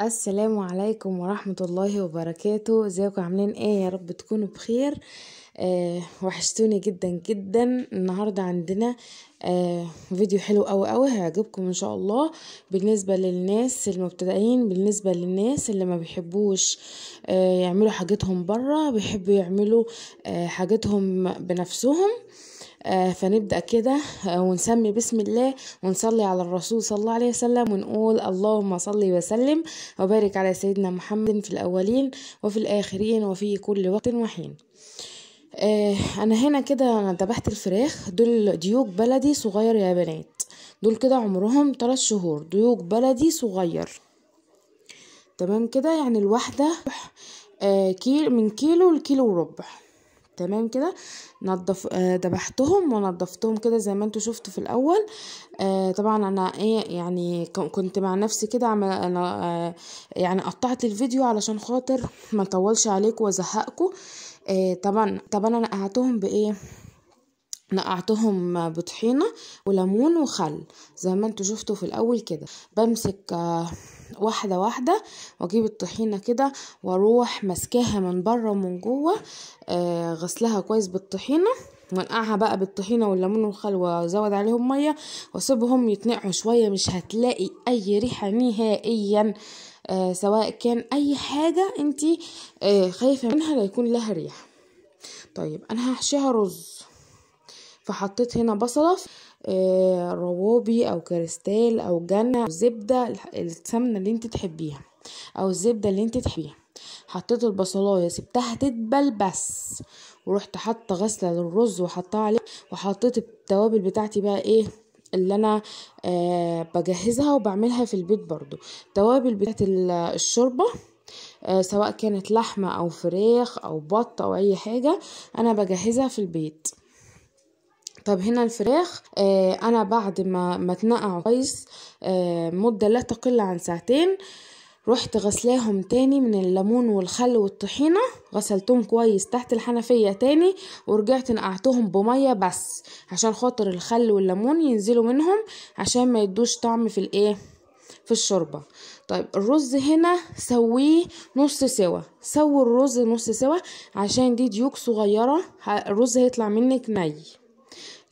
السلام عليكم ورحمة الله وبركاته ازيكم عاملين ايه يا رب تكونوا بخير آه وحشتوني جدا جدا النهاردة عندنا آه فيديو حلو قوي قوي هيعجبكم ان شاء الله بالنسبة للناس المبتدئين بالنسبة للناس اللي ما بيحبوش آه يعملوا حاجتهم برا بيحبوا يعملوا آه حاجتهم بنفسهم آه آه، فنبدأ كده آه، ونسمي بسم الله ونصلي على الرسول صلى الله عليه وسلم ونقول اللهم صل وسلم وبارك على سيدنا محمد في الأولين وفي الآخرين وفي كل وقت وحين آه، أنا هنا كده أنا ذبحت الفراخ دول ديوك بلدي صغير يا بنات دول كده عمرهم ثلاث شهور ديوك بلدي صغير تمام كده يعني الواحدة كيلو من كيلو لكيلو وربع تمام كده نضف دبحتهم آه، ونضفتهم كده زي ما انتوا شفتوا في الاول آه، طبعا انا ايه يعني كنت مع نفسي كده انا آه، يعني قطعت الفيديو علشان خاطر ما اطولش عليكم وازهقكم طبعا طبعا انا قعدتهم بايه نقعتهم بطحينه وليمون وخل زي ما انتوا شفتوا في الاول كده بمسك آه واحدة واحدة واجيب الطحينة كده واروح مسكاها من بره ومن جوه آه، غسلها كويس بالطحينة ونقعها بقى بالطحينه والليمون والخل وزود عليهم ميه واسيبهم يتنقعوا شويه مش هتلاقي اي ريحه نهائيا آه، سواء كان اي حاجه انت آه، خايفه منها ليكون لها ريحه طيب انا هحشيها رز فحطيت هنا بصلة آه، روابي او كريستال او جنة او زبدة السمنة اللي انت تحبيها او الزبدة اللي انت تحبيها حطيت البصلايه سبتها تدبل بس ورحت حاطه غسله للرز وحطها عليه وحطيت التوابل بتاعتي بقى ايه اللي انا آه بجهزها وبعملها في البيت برضو توابل بتاعت الشوربه آه سواء كانت لحمه او فراخ او بط او اي حاجه انا بجهزها في البيت طب هنا الفراخ آه انا بعد ما ما اتنقعوا كويس آه مده لا تقل عن ساعتين رحت غسلاهم تاني من الليمون والخل والطحينه غسلتهم كويس تحت الحنفيه تاني ورجعت نقعتهم بميه بس عشان خاطر الخل والليمون ينزلوا منهم عشان ما يدوش طعم في الايه في الشوربه طيب الرز هنا سويه نص سوا سوي الرز نص سوا عشان دي ديوك صغيره الرز هيطلع منك ني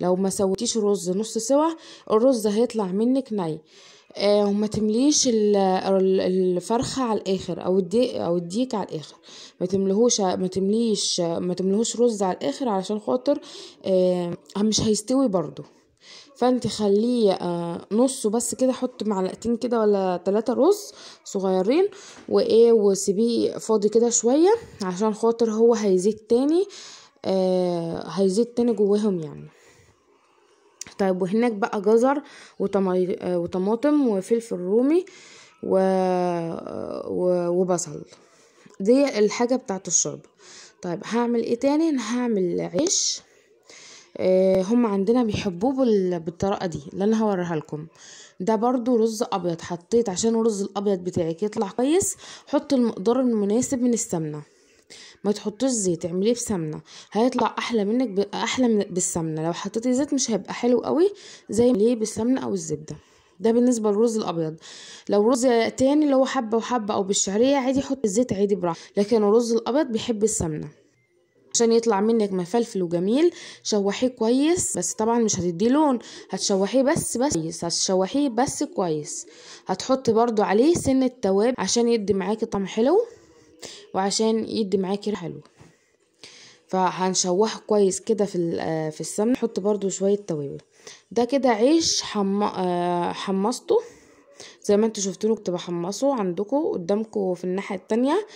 لو ما سويتيش رز نص سوا الرز هيطلع منك ني آه وما تمليش الفرخه على الاخر او الديك او الديك على الاخر ما تملهوش ما تمليش ما تملهوش رز على الاخر علشان خاطر آه مش هيستوي برضو فانت خليه آه نصه بس كده حط معلقتين كده ولا تلاتة رز صغيرين وايه وسيبيه فاضي كده شويه علشان خاطر هو هيزيد تاني آه هيزيد تاني جواهم يعني طيب وهناك بقى جزر وطماطم وفلفل رومي و... و... وبصل دي الحاجة بتاعت الشوربة طيب هعمل ايه تاني هعمل عيش آه، هم عندنا بيحبوه بالطريقة دي اللي انا هوريها لكم ده برضو رز ابيض حطيت عشان الرز الابيض بتاعك يطلع كويس حط المقدار المناسب من السمنه ما تحطوش زيت اعمليه بسمنه هيطلع احلى منك ب... احلى من... بالسمنه لو حطيتي زيت مش هيبقى حلو قوي زي ليه بالسمنه او الزبده ده بالنسبه للرز الابيض لو رز تاني اللي هو حبه وحبه او بالشعريه عادي حط الزيت عادي براحتك لكن الرز الابيض بيحب السمنه عشان يطلع منك مفلفل وجميل شوحيه كويس بس طبعا مش هتديه لون هتشوحيه بس بس كويس هتشوحيه بس كويس هتحط برضو عليه سنة توابل عشان يدي معاكي طعم حلو وعشان يدي معاكي حلوه فهنشوحه كويس كده في في السمنه نحط برضو شويه توابل ده كده عيش حم... آه، حمصته زي ما انتوا شفتوا كنت بحمصه عندكم قدامكم في الناحيه التانية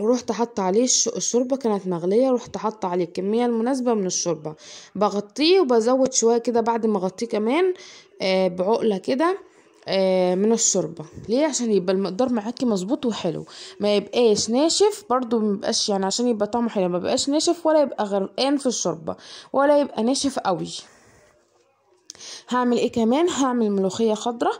ورحت حاطه عليه الشوربه كانت مغليه رحت حاطه عليه الكميه المناسبه من الشوربه بغطيه وبزود شويه كده بعد ما اغطيه كمان آه، بعقله كده آه، من الشوربة ليه عشان يبقى المقدار معاكي مظبوط وحلو ما يبقاش ناشف برضو ما يبقاش يعني عشان يبقى طعمه حلو ما يبقاش ناشف ولا يبقى غرقان في الشوربة ولا يبقى ناشف قوي هعمل ايه كمان هعمل ملوخية خضرة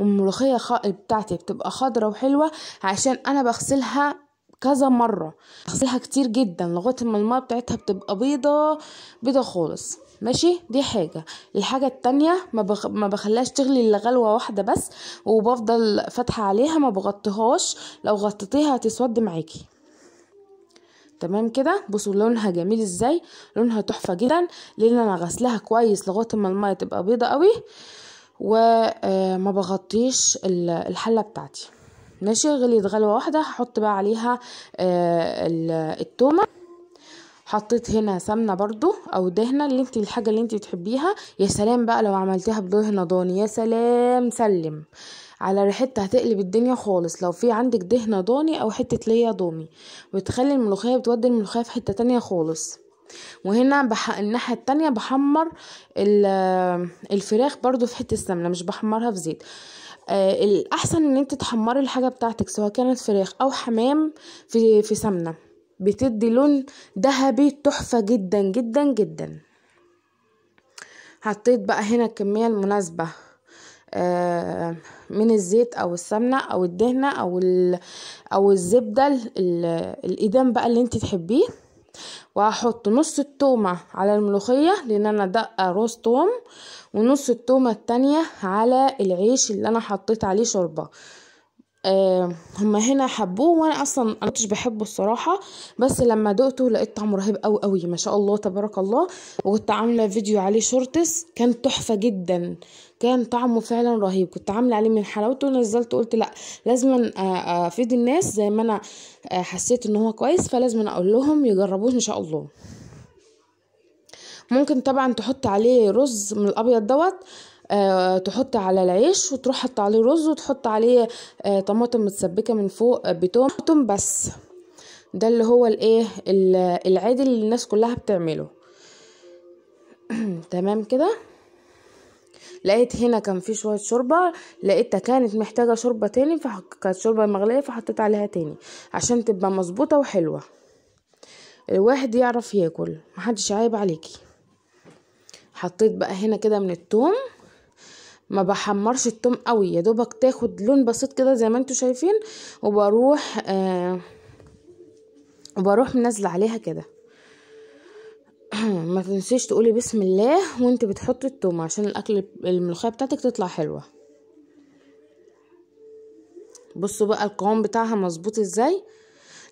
والملوخية خ... بتاعتي بتبقى خضرة وحلوة عشان انا بغسلها كذا مرة بغسلها كتير جدا لغاية ما الماء بتاعتها بتبقى بيضة بيضة خالص ماشي دي حاجه الحاجه التانية ما, بخ... ما بخليهاش تغلي الا غلوه واحده بس وبفضل فاتحه عليها ما بغطيهاش لو غطيتيها هتسود معاكي تمام كده بصوا لونها جميل ازاي لونها تحفه جدا لان انا غسلاها كويس لغايه ما الميه تبقى بيضه قوي وما آه، بغطيش الحله بتاعتي ماشي غليت غلوه واحده هحط بقى عليها آه، التومه حطيت هنا سمنه برضو او دهنه اللي انت الحاجه اللي انت تحبيها يا سلام بقى لو عملتيها بدهنه ضاني يا سلام سلم على ريحتها هتقلب الدنيا خالص لو في عندك دهنه ضاني او حته ليا ضومي وتخلي الملوخيه بتودي الملوخيه في حته تانية خالص وهنا بح... الناحيه التانية بحمر الفراخ برضو في حته السمنه مش بحمرها في زيت آه الاحسن ان انت تحمري الحاجه بتاعتك سواء كانت فراخ او حمام في في سمنه بتدي لون ذهبي تحفة جدا جدا جدا حطيت بقى هنا الكمية المناسبة آه، من الزيت او السمنه او الدهنه او او الزبده الايدام بقى اللي انت تحبيه وهحط نص التومة على الملوخية لان انا دقة روز توم ونص التومة التانية على العيش اللي انا حطيت عليه شوربة هم آه، هما هنا حبوه وانا اصلا انا مش بحبه الصراحه بس لما دقته لقيت طعمه رهيب قوي قوي ما شاء الله تبارك الله وكنت عامله فيديو عليه شورتس كان تحفه جدا كان طعمه فعلا رهيب كنت عامله عليه من حلاوته ونزلته قلت لا لازم افيد الناس زي ما انا حسيت ان هو كويس فلازم اقول لهم يجربوه ان شاء الله ممكن طبعا تحط عليه رز من الابيض دوت آه، تحط على العيش وتروح حط عليه رز وتحط عليه آه، طماطم متسبكه من فوق آه، بتوم بس ده اللي هو الايه العادي اللي الناس كلها بتعمله تمام كده لقيت هنا كان في شويه شوربه لقيتها كانت محتاجه شوربه تاني فكانت شوربه مغليه فحطيت عليها تاني عشان تبقى مظبوطه وحلوه الواحد يعرف ياكل محدش عايب عليكي حطيت بقى هنا كده من التوم ما بحمرش التوم قوي يا دوبك تاخد لون بسيط كده زي ما انتوا شايفين وبروح آه وبروح منزله عليها كده ما تنسيش تقولي بسم الله وانت بتحطي التوم عشان الاكل الملوخيه بتاعتك تطلع حلوه بصوا بقى القوام بتاعها مظبوط ازاي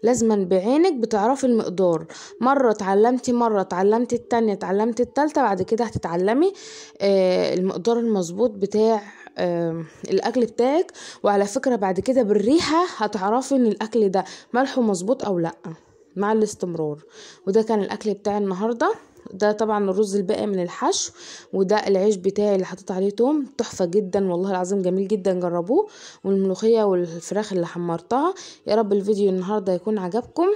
لازما بعينك بتعرفي المقدار مرة اتعلمتي مرة اتعلمتي التانية اتعلمتي التالتة بعد كده هتتعلمي آه المقدار المظبوط بتاع آه الاكل بتاعك وعلى فكرة بعد كده بالريحة هتعرفي ان الاكل ده ملحه مظبوط او لا مع الاستمرار وده كان الاكل بتاع النهارده ده طبعا الرز الباقي من الحشو وده العيش بتاعي اللي حطيت عليه توم تحفه جدا والله العظيم جميل جدا جربوه والملوخيه والفراخ اللي حمرتها يا رب الفيديو النهارده يكون عجبكم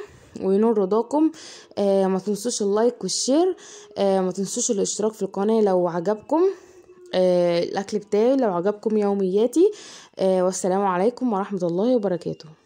وينور رضاكم آه ما تنسوش اللايك والشير آه ما تنسوش الاشتراك في القناه لو عجبكم آه الاكل بتاعي لو عجبكم يومياتي آه والسلام عليكم ورحمه الله وبركاته